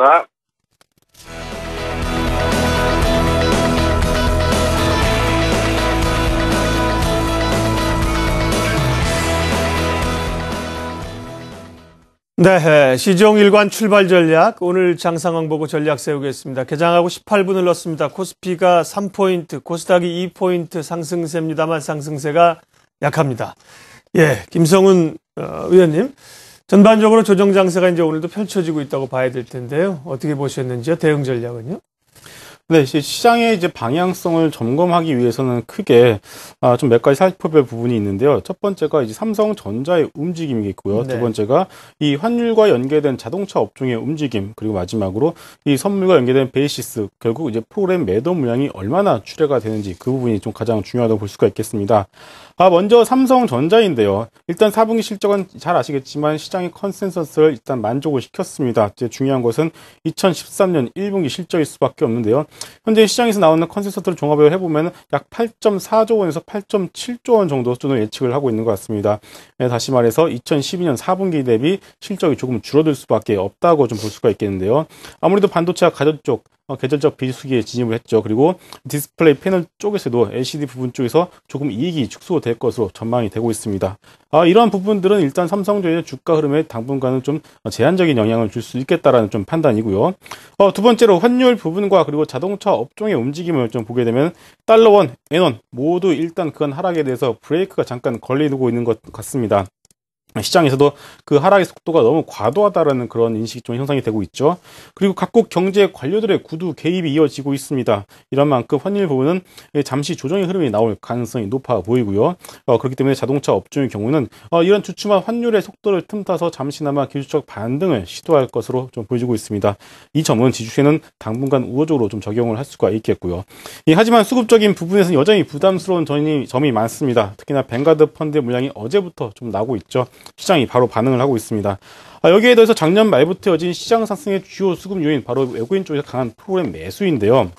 고맙습니다. 네, 시종 일관 출발 전략 오늘 장상황 보고 전략 세우겠습니다. 개장하고 18분을 넣습니다 코스피가 3포인트, 코스닥이 2포인트 상승세입니다만 상승세가 약합니다. 예, 김성훈 어, 의원님. 전반적으로 조정 장세가 이제 오늘도 펼쳐지고 있다고 봐야 될 텐데요. 어떻게 보셨는지요? 대응 전략은요? 네, 시장의 이제 방향성을 점검하기 위해서는 크게 아, 좀 몇 가지 살펴볼 부분이 있는데요. 첫 번째가 이제 삼성전자의 움직임이 있고요. 네. 두 번째가 이 환율과 연계된 자동차 업종의 움직임 그리고 마지막으로 이 선물과 연계된 베이시스 결국 이제 프로그램 매도 물량이 얼마나 출회가 되는지 그 부분이 좀 가장 중요하다고 볼 수가 있겠습니다. 아, 먼저 삼성전자인데요. 일단 4분기 실적은 잘 아시겠지만 시장의 컨센서스를 일단 만족을 시켰습니다. 이제 중요한 것은 2013년 1분기 실적일 수밖에 없는데요. 현재 시장에서 나오는 컨센서스를 종합을 해보면 약 8.4조 원에서 8.7조 원 정도 수준을 예측을 하고 있는 것 같습니다. 예, 다시 말해서 2012년 4분기 대비 실적이 조금 줄어들 수밖에 없다고 좀 볼 수가 있겠는데요. 아무래도 반도체와 가전 쪽 어, 계절적 비수기에 진입을 했죠. 그리고 디스플레이 패널 쪽에서도 LCD 부분 쪽에서 조금 이익이 축소될 것으로 전망이 되고 있습니다. 아, 이러한 부분들은 일단 삼성전자 주가 흐름에 당분간은 좀 제한적인 영향을 줄 수 있겠다라는 좀 판단이고요. 어, 두 번째로 환율 부분과 그리고 자동차 업종의 움직임을 좀 보게 되면 달러원, 엔원 모두 일단 그건 하락에 대해서 브레이크가 잠깐 걸리고 있는 것 같습니다. 시장에서도 그 하락의 속도가 너무 과도하다라는 그런 인식이 좀 형성이 되고 있죠. 그리고 각국 경제 관료들의 구두 개입이 이어지고 있습니다. 이런 만큼 환율 부분은 예, 잠시 조정의 흐름이 나올 가능성이 높아 보이고요. 어, 그렇기 때문에 자동차 업종의 경우는 어, 이런 주춤한 환율의 속도를 틈타서 잠시나마 기술적 반등을 시도할 것으로 좀 보여지고 있습니다. 이 점은 지주에는 당분간 우호적으로 좀 적용을 할 수가 있겠고요. 예, 하지만 수급적인 부분에서는 여전히 부담스러운 점이, 많습니다. 특히나 벵가드 펀드 의 물량이 어제부터 좀 나고 있죠. 시장이 바로 반응을 하고 있습니다. 아, 여기에 더해서 작년 말부터 이어진 시장 상승의 주요 수급 요인 바로 외국인 쪽에서 강한 프로그램 매수인데요.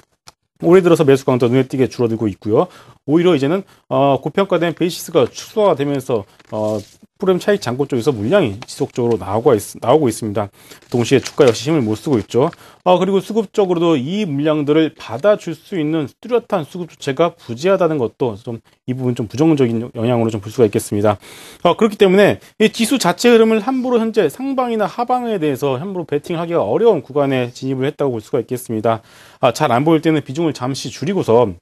올해 들어서 매수 강도 눈에 띄게 줄어들고 있고요. 오히려 이제는 어, 고평가된 베이시스가 축소가 되면서 어, 프로그램 차익 잔고 쪽에서 물량이 지속적으로 나오고, 있, 나오고 있습니다. 동시에 주가 역시 힘을 못 쓰고 있죠. 아, 그리고 수급적으로도 이 물량들을 받아줄 수 있는 뚜렷한 수급 조체가 부재하다는 것도 좀 이 부분 좀 부정적인 영향으로 좀 볼 수가 있겠습니다. 아, 그렇기 때문에 이 지수 자체 흐름을 함부로 현재 상방이나 하방에 대해서 함부로 베팅하기가 어려운 구간에 진입을 했다고 볼 수가 있겠습니다. 아, 잘 안 보일 때는 비중을 잠시 줄이고서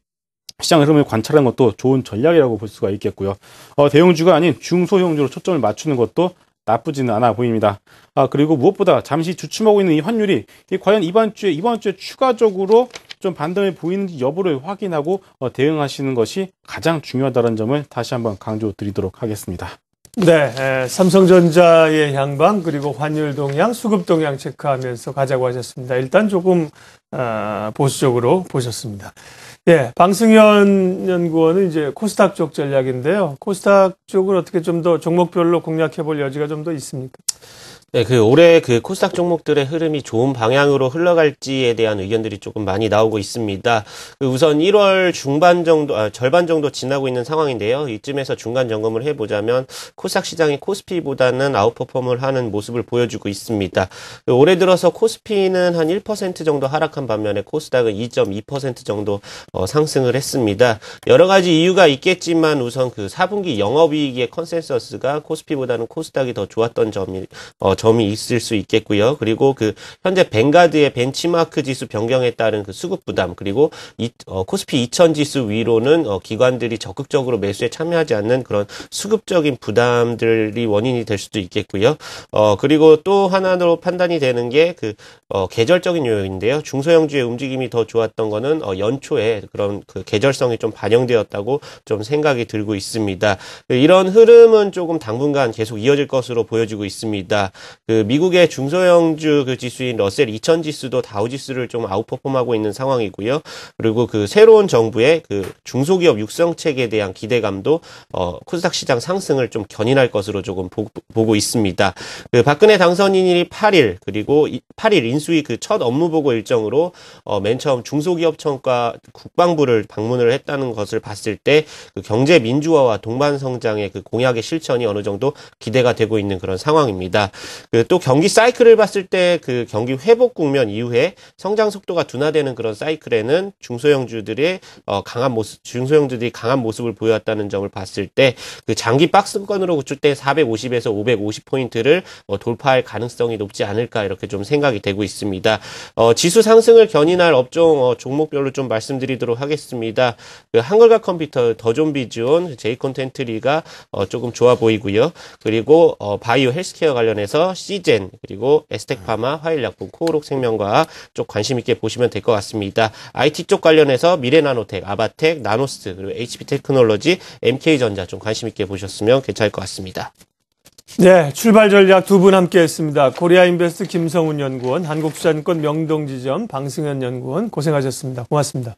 시장 흐름을 관찰하는 것도 좋은 전략이라고 볼 수가 있겠고요. 어, 대형주가 아닌 중소형주로 초점을 맞추는 것도 나쁘지는 않아 보입니다. 아, 그리고 무엇보다 잠시 주춤하고 있는 이 환율이 과연 이번 주에 이번 주에 추가적으로 좀 반등을 보이는지 여부를 확인하고 어, 대응하시는 것이 가장 중요하다는 점을 다시 한번 강조드리도록 하겠습니다. 네, 에, 삼성전자의 향방 그리고 환율 동향, 수급 동향 체크하면서 가자고 하셨습니다. 일단 조금 아, 보수적으로 보셨습니다. 예, 방승현 연구원은 이제 코스닥 쪽 전략인데요. 코스닥 쪽을 어떻게 좀 더 종목별로 공략해 볼 여지가 좀 더 있습니까? 네, 그 올해 그 코스닥 종목들의 흐름이 좋은 방향으로 흘러갈지에 대한 의견들이 조금 많이 나오고 있습니다. 그 우선 1월 중반 정도, 아, 절반 정도 지나고 있는 상황인데요. 이쯤에서 중간 점검을 해보자면 코스닥 시장이 코스피보다는 아웃퍼폼을 하는 모습을 보여주고 있습니다. 그 올해 들어서 코스피는 한 1% 정도 하락한 반면에 코스닥은 2.2% 정도 어, 상승을 했습니다. 여러 가지 이유가 있겠지만 우선 그 4분기 영업이익의 컨센서스가 코스피보다는 코스닥이 더 좋았던 점이 어, 점이 있을 수 있겠고요. 그리고 그 현재 벵가드의 벤치마크 지수 변경에 따른 그 수급 부담 그리고 이, 어, 코스피 2000 지수 위로는 어, 기관들이 적극적으로 매수에 참여하지 않는 그런 수급적인 부담들이 원인이 될 수도 있겠고요. 어, 그리고 또 하나로 판단이 되는 게 그 어, 계절적인 요인인데요. 중소형주의 움직임이 더 좋았던 거는 어, 연초에 그런 그 계절성이 좀 반영되었다고 좀 생각이 들고 있습니다. 이런 흐름은 조금 당분간 계속 이어질 것으로 보여지고 있습니다. 그 미국의 중소형주 그 지수인 러셀 2000 지수도 다우 지수를 좀 아웃퍼폼하고 있는 상황이고요. 그리고 그 새로운 정부의 그 중소기업 육성책에 대한 기대감도 어, 코스닥 시장 상승을 좀 견인할 것으로 조금 보, 고 있습니다. 그 박근혜 당선인이 8일 그리고 8일 인수위 그 첫 업무 보고 일정으로 어, 맨 처음 중소기업청과 국방부를 방문을 했다는 것을 봤을 때그 경제 민주화와 동반 성장의 그 공약의 실천이 어느 정도 기대가 되고 있는 그런 상황입니다. 그또 경기 사이클을 봤을 때 그 경기 회복 국면 이후에 성장 속도가 둔화되는 그런 사이클에는 중소형주들의 어, 강한 모습, 중소형주들이 강한 모습을 보였다는 점을 봤을 때 그 장기 박스권으로 구출때 450에서 550 포인트를 어, 돌파할 가능성이 높지 않을까 이렇게 좀 생각이 되고 있습니다. 어, 지수 상승을 견인할 업종 어, 종목별로 좀 말씀드리도록 하겠습니다. 그 한글과 컴퓨터 더좀비즈온 제이콘텐트리가 어, 조금 좋아 보이고요. 그리고 어, 바이오 헬스케어 관련해서 헬 시젠, 그리고 에스텍파마, 화일약품, 코오록생명과 쪽 관심 있게 보시면 될 것 같습니다. IT 쪽 관련해서 미래나노텍, 아바텍, 나노스, 그리고 HP테크놀로지, MK전자 좀 관심 있게 보셨으면 괜찮을 것 같습니다. 네, 출발 전략 두 분 함께했습니다. 코리아 인베스트 김성훈 연구원, 한국수산권 명동지점 방승현 연구원 고생하셨습니다. 고맙습니다.